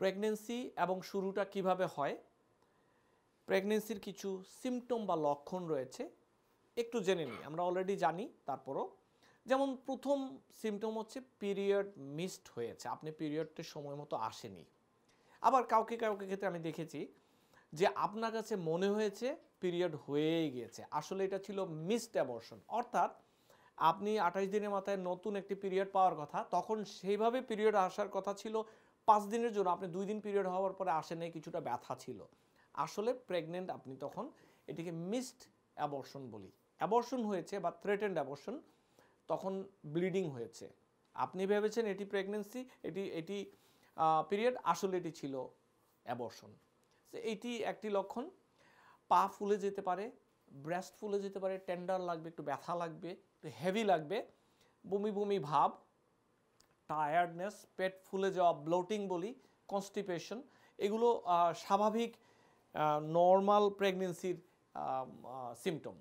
pregnancy এবং শুরুটা কিভাবে হয় প্রেগনেন্সির কিছু সিমটম বা লক্ষণ রয়েছে একটু জেনে নিই আমরা অলরেডি জানি তারপরও যেমন প্রথম সিমটম হচ্ছে পিরিয়ড মিসড হয়েছে আপনি পিরিয়ডটি সময় মতো আসেনি আবার কাউকে কাউকে ক্ষেত্রে আমি দেখেছি যে আপনার কাছে মনে হয়েছে পিরিয়ড হয়েই গিয়েছে আসলে এটা ছিল মিসড অ্যাবর্শন অর্থাৎ আপনি আঠাশ দিনের মাথায় নতুন একটি পিরিয়ড পাওয়ার কথা তখন সেইভাবে পিরিয়ড আসার কথা ছিল পাঁচ দিনের জন্য আপনি দুই দিন পিরিয়ড হওয়ার পরে আসেনি কিছুটা ব্যথা ছিল আসলে প্রেগনেন্ট আপনি তখন এটিকে মিসড অ্যাবর্শন বলি অ্যাবর্শন হয়েছে বা থ্রেটেন্ড অ্যাবর্শন তখন ব্লিডিং হয়েছে আপনি ভেবেছেন এটি প্রেগনেন্সি এটি এটি পিরিয়ড আসলে এটি ছিল অ্যাবর্শন এটি একটি লক্ষণ পা ফুলে যেতে পারে ব্রেস্ট ফুলে যেতে পারে টেন্ডার লাগবে একটু ব্যথা লাগবে একটু হেভি লাগবে বমি বমি ভাব টায়ার্ডনেস পেট ফুলে যাওয়া ব্লোটিং বলি কনস্টিপেশন এগুলো স্বাভাবিক নর্মাল প্রেগনেন্সির সিমটম